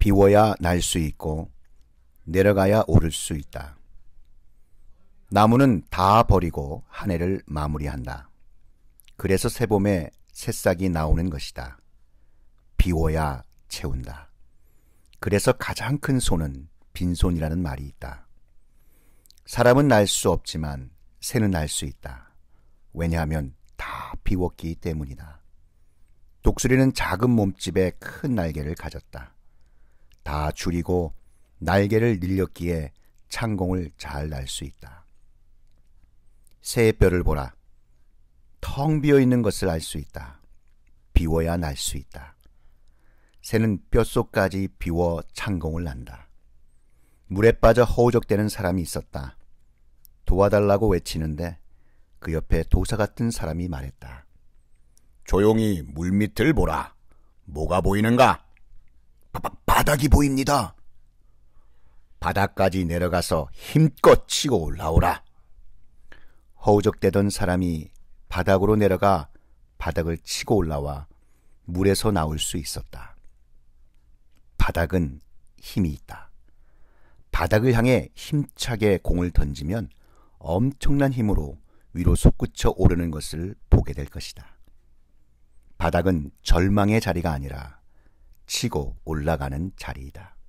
비워야 날 수 있고 내려가야 오를 수 있다. 나무는 다 버리고 한 해를 마무리한다. 그래서 새봄에 새싹이 나오는 것이다. 비워야 채운다. 그래서 가장 큰 손은 빈손이라는 말이 있다. 사람은 날 수 없지만 새는 날 수 있다. 왜냐하면 다 비웠기 때문이다. 독수리는 작은 몸집에 큰 날개를 가졌다. 다 줄이고 날개를 늘렸기에 창공을 잘 날 수 있다. 새의 뼈를 보라. 텅 비어 있는 것을 알 수 있다. 비워야 날 수 있다. 새는 뼛속까지 비워 창공을 난다. 물에 빠져 허우적대는 사람이 있었다. 도와달라고 외치는데 그 옆에 도사 같은 사람이 말했다. 조용히 물 밑을 보라. 뭐가 보이는가? 바닥이 보입니다. 바닥까지 내려가서 힘껏 치고 올라오라. 허우적대던 사람이 바닥으로 내려가 바닥을 치고 올라와 물에서 나올 수 있었다. 바닥은 힘이 있다. 바닥을 향해 힘차게 공을 던지면 엄청난 힘으로 위로 솟구쳐 오르는 것을 보게 될 것이다. 바닥은 절망의 자리가 아니라 치고 올라가는 자리이다.